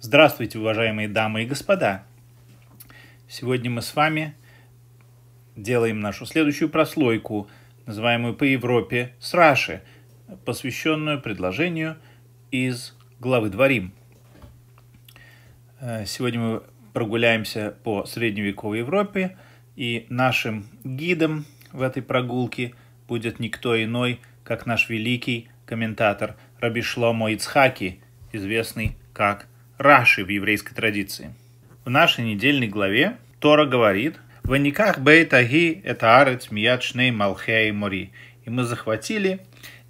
Здравствуйте, уважаемые дамы и господа! Сегодня мы с вами делаем нашу следующую прослойку, называемую по Европе с Раши, посвященную предложению из главы Дворим. Э, сегодня мы прогуляемся по средневековой Европе, и нашим гидом в этой прогулке будет никто иной, как наш великий комментатор Раби Шломо известный как Раши в еврейской традиции. В нашей недельной главе Тора говорит «Ваниках бейтаги это арец миячней малхея и мори». И мы захватили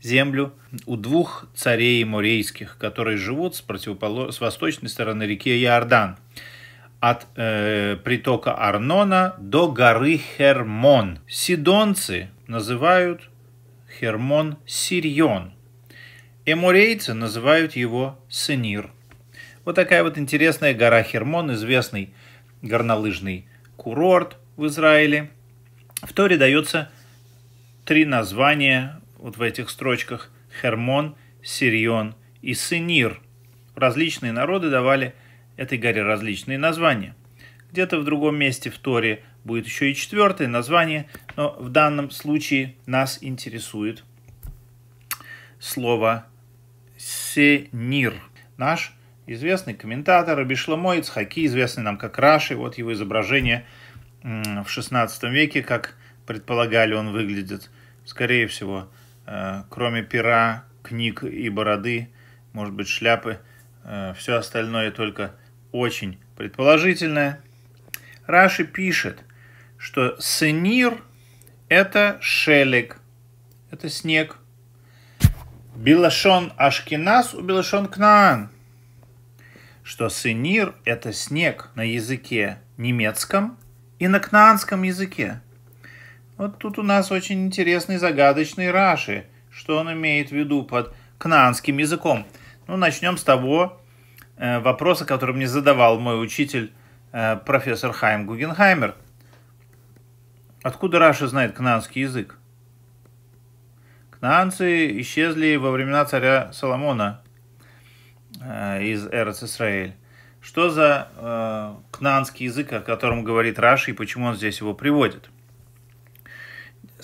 землю у двух царей морейских, которые живут с, противополож... с восточной стороны реки Иордан, от э, притока Арнона до горы Хермон. Сидонцы называют Хермон Сирион, Эморейцы называют его Сенир. Вот такая вот интересная гора Хермон, известный горнолыжный курорт в Израиле. В Торе дается три названия вот в этих строчках. Хермон, Сирион и Сенир. Различные народы давали этой горе различные названия. Где-то в другом месте в Торе будет еще и четвертое название, но в данном случае нас интересует слово «сенир». Наш известный комментатор Бешломо Ицхаки, известный нам как Раши. Вот его изображение в XVI веке, как предполагали, он выглядит, скорее всего, э, кроме пера, книг и бороды, может быть, шляпы, э, все остальное только очень предположительное. Раши пишет, что сынир – это шелек, это снег. Белашон Ашкинас у белошон Кнаан – что сынир – это снег на языке немецком и на кнаанском языке. Вот тут у нас очень интересный загадочный Раши, что он имеет в виду под кнаанским языком. Ну, начнем с того э, вопроса, который мне задавал мой учитель э, профессор Хайм Гугенхаймер. Откуда Раша знает кнаанский язык? Кнаанцы исчезли во времена царя Соломона, Э, из Эрец Исраэль. Что за э, кнанский язык, о котором говорит Раши, и почему он здесь его приводит?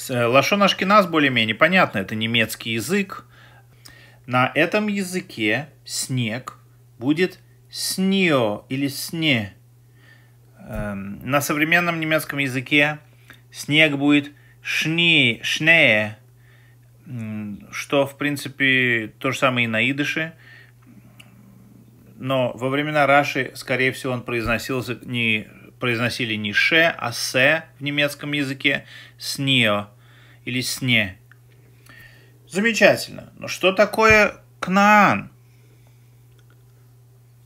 Э, Лашон Ашкиназ более-менее понятно, это немецкий язык. На этом языке снег будет снео или сне. Эм, на современном немецком языке снег будет шни, шнее, что, в принципе, то же самое и на идыше – но во времена Раши, скорее всего, он произносился не произносили не ше, а се в немецком языке, снио или сне. Замечательно. Но что такое Кнаан?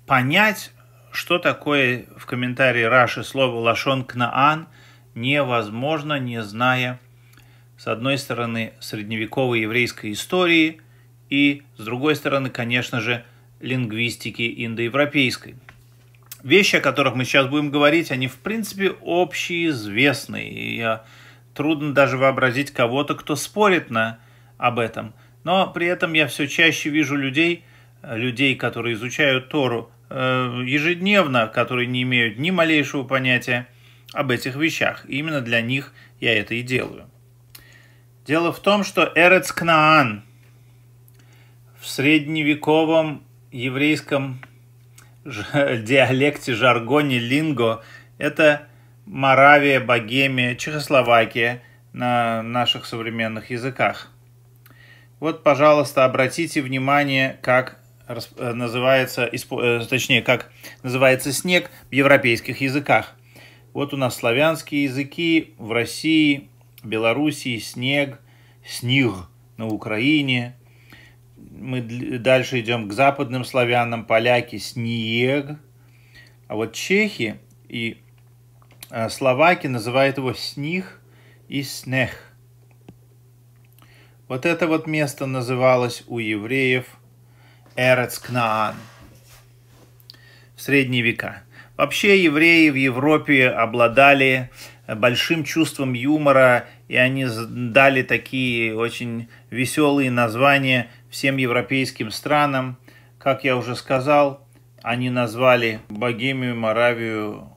Понять, что такое в комментарии Раши слово лашон Кнаан невозможно, не зная, с одной стороны, средневековой еврейской истории и, с другой стороны, конечно же, лингвистики индоевропейской. Вещи, о которых мы сейчас будем говорить, они в принципе общеизвестны. И я трудно даже вообразить кого-то, кто спорит на, об этом. Но при этом я все чаще вижу людей, людей, которые изучают Тору э, ежедневно, которые не имеют ни малейшего понятия об этих вещах. И именно для них я это и делаю. Дело в том, что Эрец Кнаан в средневековом еврейском диалекте, жаргоне, линго. Это Моравия, Богемия, Чехословакия на наших современных языках. Вот, пожалуйста, обратите внимание, как э, называется, э, точнее, как называется снег в европейских языках. Вот у нас славянские языки в России, Белоруссии, снег, снег на Украине – мы дальше идем к западным славянам, поляки, снег А вот чехи и э, словаки называют его Сних и Снех. Вот это вот место называлось у евреев Эрецкнаан в средние века. Вообще евреи в Европе обладали большим чувством юмора, и они дали такие очень веселые названия – всем европейским странам. Как я уже сказал, они назвали Богемию, Моравию,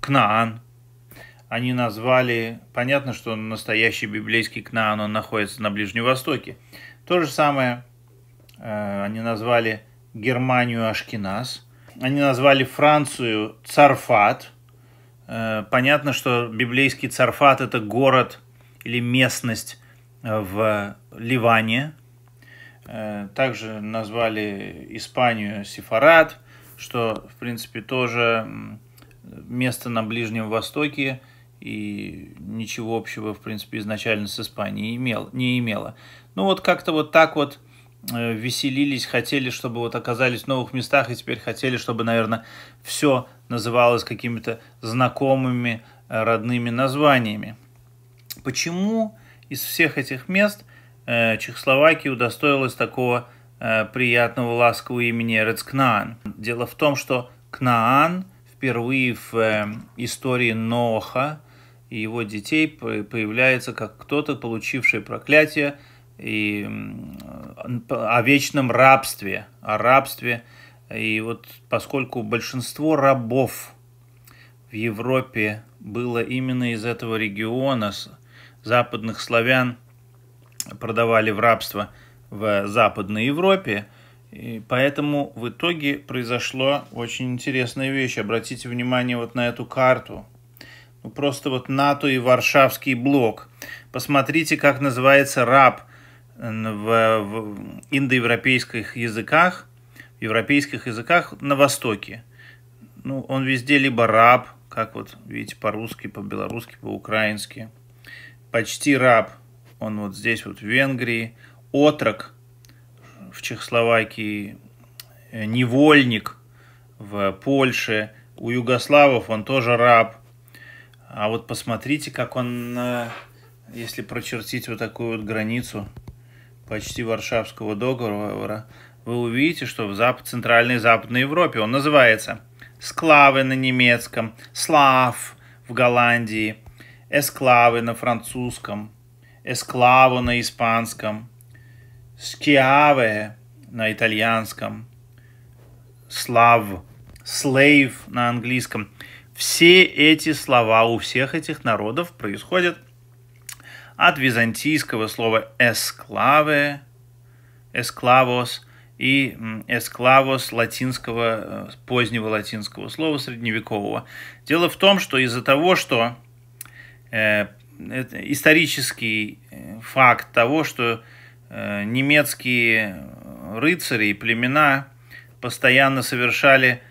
Кнаан. Они назвали, понятно, что настоящий библейский Кнаан, он находится на Ближнем Востоке. То же самое э, они назвали Германию Ашкинас. Они назвали Францию Царфат. Э, понятно, что библейский Царфат – это город или местность э, в Ливане, Э, также назвали Испанию Сефарат, что, в принципе, тоже место на Ближнем Востоке и ничего общего, в принципе, изначально с Испанией имел, не имело. Ну вот как-то вот так вот э, веселились, хотели, чтобы вот оказались в новых местах, и теперь хотели, чтобы, наверное, все называлось какими-то знакомыми, э, родными названиями. Почему из всех этих мест Э, Чехословакия удостоилась такого э, приятного ласкового имени Рецкнаан. Дело в том, что Кнаан впервые в э, истории Ноха и его детей появляется как кто-то, получивший проклятие и о вечном рабстве, о рабстве. И вот поскольку большинство рабов в Европе было именно из этого региона, западных славян – продавали в рабство в Западной Европе. И поэтому в итоге произошла очень интересная вещь. Обратите внимание вот на эту карту. Ну, просто вот НАТО и Варшавский блок. Посмотрите, как называется раб в, в индоевропейских языках, в европейских языках на Востоке. Ну, он везде либо раб, как вот видите по-русски, по-белорусски, по-украински. Почти раб – он вот здесь вот в Венгрии, отрок в Чехословакии, э, невольник в Польше, у югославов он тоже раб. А вот посмотрите, как он, э, если прочертить вот такую вот границу почти Варшавского договора, вы увидите, что в Запад, Центральной и Западной Европе он называется «склавы» на немецком, «слав» в Голландии, «эсклавы» на французском – эсклаву на испанском, скиаве на итальянском, слав, слейв на английском. Все эти слова у всех этих народов происходят от византийского слова «эсклаве», «эсклавос», и «эсклавос» латинского, позднего латинского слова, средневекового. Дело в том, что из-за того, что это исторический э, факт того, что э, немецкие рыцари и племена постоянно совершали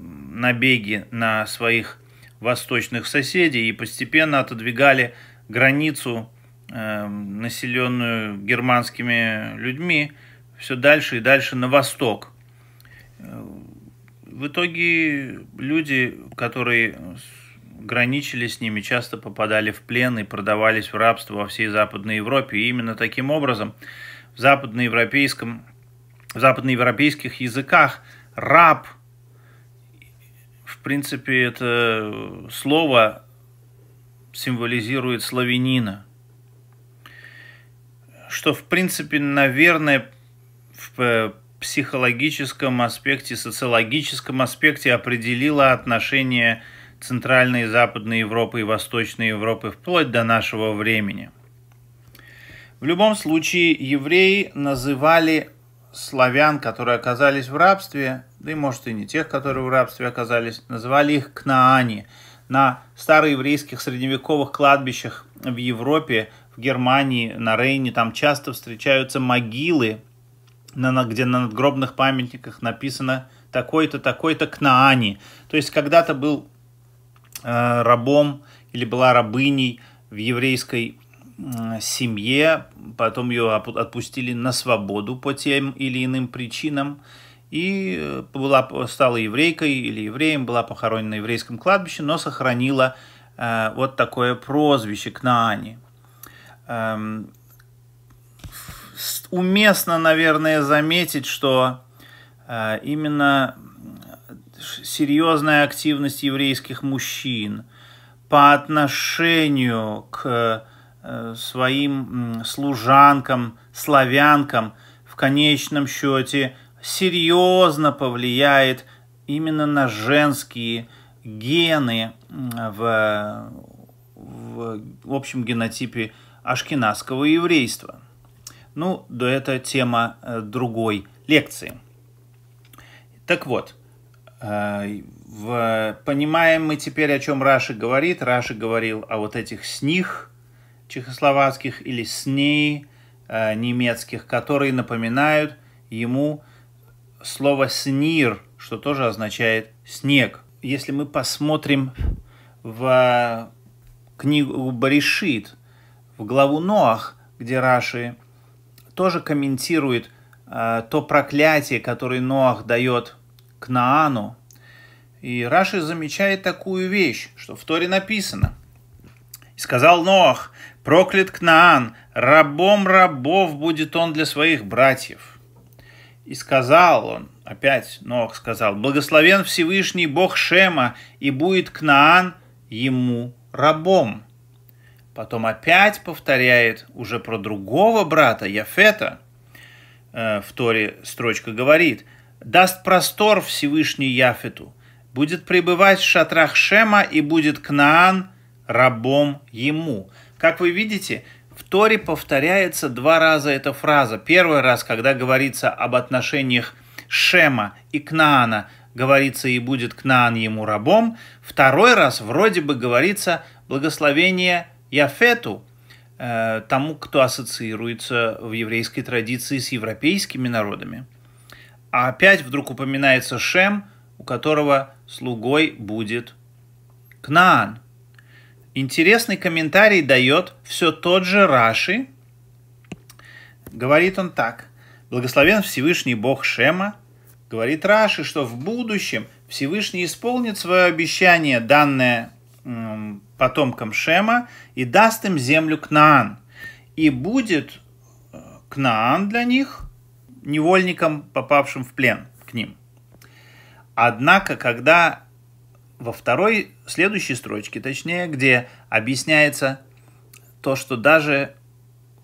набеги на своих восточных соседей и постепенно отодвигали границу, э, населенную германскими людьми, все дальше и дальше на восток. В итоге люди, которые граничили с ними, часто попадали в плен и продавались в рабство во всей Западной Европе. И именно таким образом в западноевропейском, в западноевропейских языках раб, в принципе, это слово символизирует славянина. Что, в принципе, наверное, в э, психологическом аспекте, социологическом аспекте определило отношение к Центральной и Западной Европы и Восточной Европы вплоть до нашего времени. В любом случае, евреи называли славян, которые оказались в рабстве, да и может и не тех, которые в рабстве оказались, называли их кнаани. На староеврейских средневековых кладбищах в Европе, в Германии, на Рейне, там часто встречаются могилы, где на надгробных памятниках написано такой-то, такой-то кнаани. То есть когда-то был Э, рабом или была рабыней в еврейской семье, потом ее отпустили на свободу по тем или иным причинам, и э, была, стала еврейкой или евреем, была похоронена на еврейском кладбище, но сохранила э, вот такое прозвище Кнаани. Эм, уместно, наверное, заметить, что э, именно серьезная активность еврейских мужчин по отношению к э, своим служанкам, славянкам, в конечном счете серьезно повлияет именно на женские гены в, в общем генотипе ашкенадского еврейства. Ну, да это тема э, другой лекции. Так вот, Э, в, понимаем мы теперь, о чем Раши говорит. Раши говорил о вот этих сних чехословацких или сней э, немецких, которые напоминают ему слово «снир», что тоже означает «снег». Если мы посмотрим в книгу Баришит, в главу Ноах, где Раши тоже комментирует э, то проклятие, которое Ноах дает – Кнаану И Раши замечает такую вещь, что в Торе написано. «И сказал Ноах, проклят Кнаан, рабом рабов будет он для своих братьев». И сказал он, опять Ноах сказал, «Благословен Всевышний Бог Шема, и будет Кнаан ему рабом». Потом опять повторяет уже про другого брата, Яфета. Э, в Торе строчка говорит – даст простор Всевышний Яфету, будет пребывать в шатрах Шема и будет Кнаан рабом ему. Как вы видите, в Торе повторяется два раза эта фраза. Первый раз, когда говорится об отношениях Шема и Кнаана, говорится «и будет Кнаан ему рабом». Второй раз вроде бы говорится «благословение Яфету», э, тому, кто ассоциируется в еврейской традиции с европейскими народами – а опять вдруг упоминается Шем, у которого слугой будет Кнаан. Интересный комментарий дает все тот же Раши. Говорит он так. Благословен Всевышний Бог Шема. Говорит Раши, что в будущем Всевышний исполнит свое обещание, данное потомкам Шема, и даст им землю Кнаан. И будет э, Кнаан для них – невольникам, попавшим в плен к ним. Однако, когда во второй, следующей строчке, точнее, где объясняется то, что даже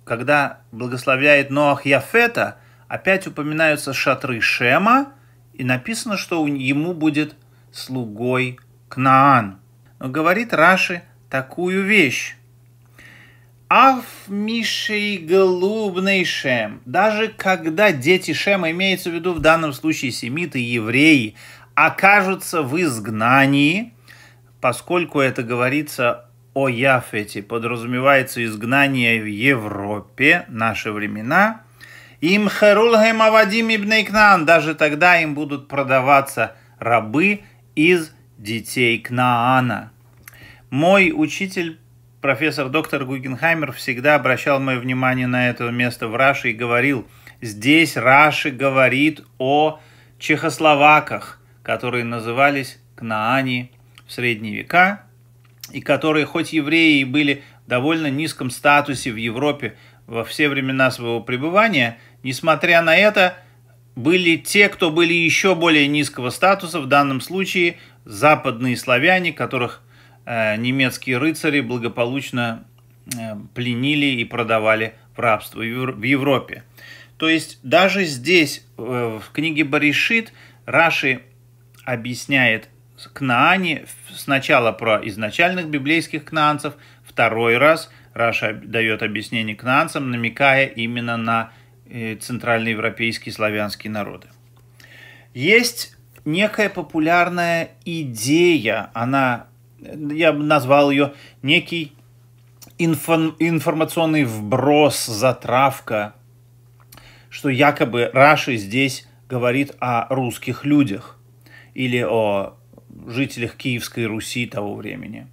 когда благословляет Ноах Яфета, опять упоминаются шатры Шема, и написано, что ему будет слугой Кнаан. Но говорит Раши такую вещь. Афмишей голубный Шем. Даже когда дети Шема, имеется в виду в данном случае семиты, евреи, окажутся в изгнании, поскольку это говорится о Яфете, подразумевается изгнание в Европе, наши времена, им Херулхем Авадим и даже тогда им будут продаваться рабы из детей Кнаана. Мой учитель профессор доктор Гугенхаймер всегда обращал мое внимание на это место в Раше и говорил, здесь Раши говорит о чехословаках, которые назывались Кнаани в средние века, и которые, хоть евреи и были в довольно низком статусе в Европе во все времена своего пребывания, несмотря на это, были те, кто были еще более низкого статуса, в данном случае западные славяне, которых – Э, немецкие рыцари благополучно э, пленили и продавали в рабство в Европе. То есть даже здесь, э, в книге Баришит, Раши объясняет Кнаане сначала про изначальных библейских кнаанцев, второй раз Раша дает объяснение кнаанцам, намекая именно на центральноевропейские славянские народы. Есть некая популярная идея, она я бы назвал ее некий инфон, информационный вброс, затравка, что якобы Раши здесь говорит о русских людях или о жителях Киевской Руси того времени.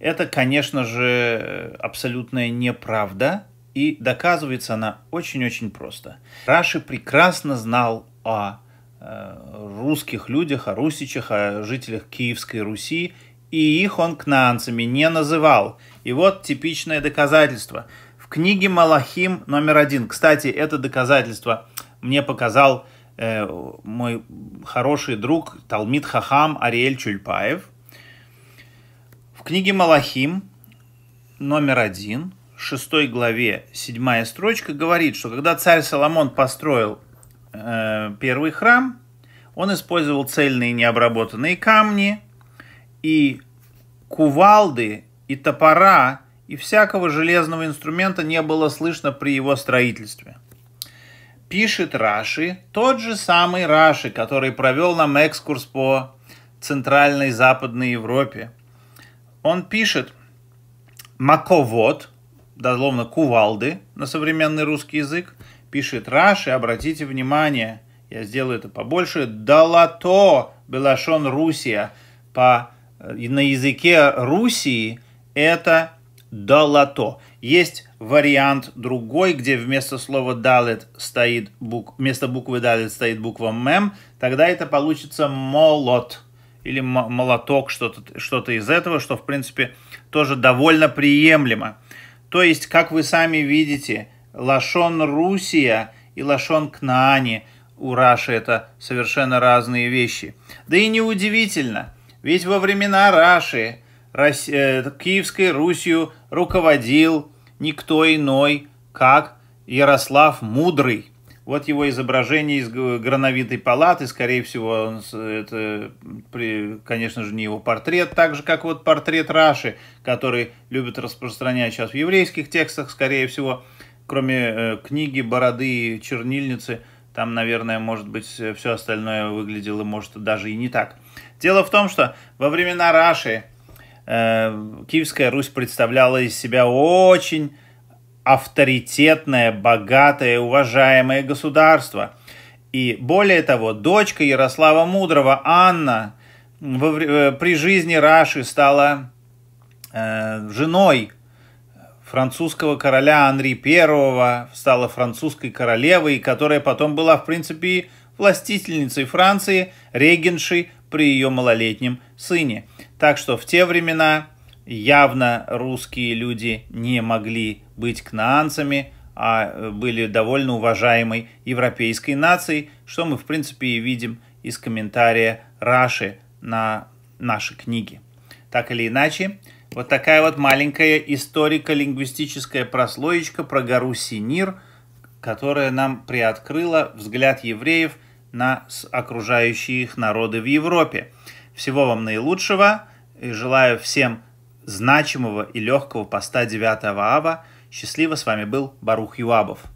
Это, конечно же, абсолютная неправда, и доказывается она очень-очень просто. Раши прекрасно знал о э, русских людях, о русичах, о жителях Киевской Руси и их он кнанцами не называл. И вот типичное доказательство. В книге Малахим номер один. Кстати, это доказательство мне показал э, мой хороший друг Талмит Хахам Ариэль Чульпаев. В книге Малахим номер один, шестой главе, седьмая строчка говорит, что когда царь Соломон построил э, первый храм, он использовал цельные необработанные камни – и кувалды, и топора, и всякого железного инструмента не было слышно при его строительстве. Пишет Раши, тот же самый Раши, который провел нам экскурс по Центральной Западной Европе. Он пишет «маковод», дословно «кувалды» на современный русский язык, пишет Раши, обратите внимание, я сделаю это побольше, «далато» Белашон Русия по Э, на языке Руси это долото. Есть вариант другой, где вместо слова «далет» стоит бук... вместо буквы «далет» стоит буква «мем», тогда это получится «молот» или «молоток», что-то что из этого, что, в принципе, тоже довольно приемлемо. То есть, как вы сами видите, лашон Русия и лашон Кнаани у Раши это совершенно разные вещи. Да и неудивительно – ведь во времена Раши Рос... Э, Киевской Русью руководил никто иной, как Ярослав Мудрый. Вот его изображение из грановитой палаты, скорее всего, он, это, конечно же, не его портрет, так же, как вот портрет Раши, который любят распространять сейчас в еврейских текстах, скорее всего, кроме э, книги, бороды и чернильницы, там, наверное, может быть, все остальное выглядело, может, даже и не так. Дело в том, что во времена Раши э, Киевская Русь представляла из себя очень авторитетное, богатое, уважаемое государство. И более того, дочка Ярослава Мудрого, Анна, во, э, при жизни Раши стала э, женой французского короля Анри I, стала французской королевой, которая потом была, в принципе, властительницей Франции, регеншей при ее малолетнем сыне. Так что в те времена явно русские люди не могли быть кнаанцами, а э, были довольно уважаемой европейской нацией, что мы, в принципе, и видим из комментария Раши на наши книги. Так или иначе, вот такая вот маленькая историко-лингвистическая прослоечка про гору Синир, которая нам приоткрыла взгляд евреев на окружающие их народы в Европе. Всего вам наилучшего и желаю всем значимого и легкого поста 9 ава. Счастливо с вами был Барух Юабов.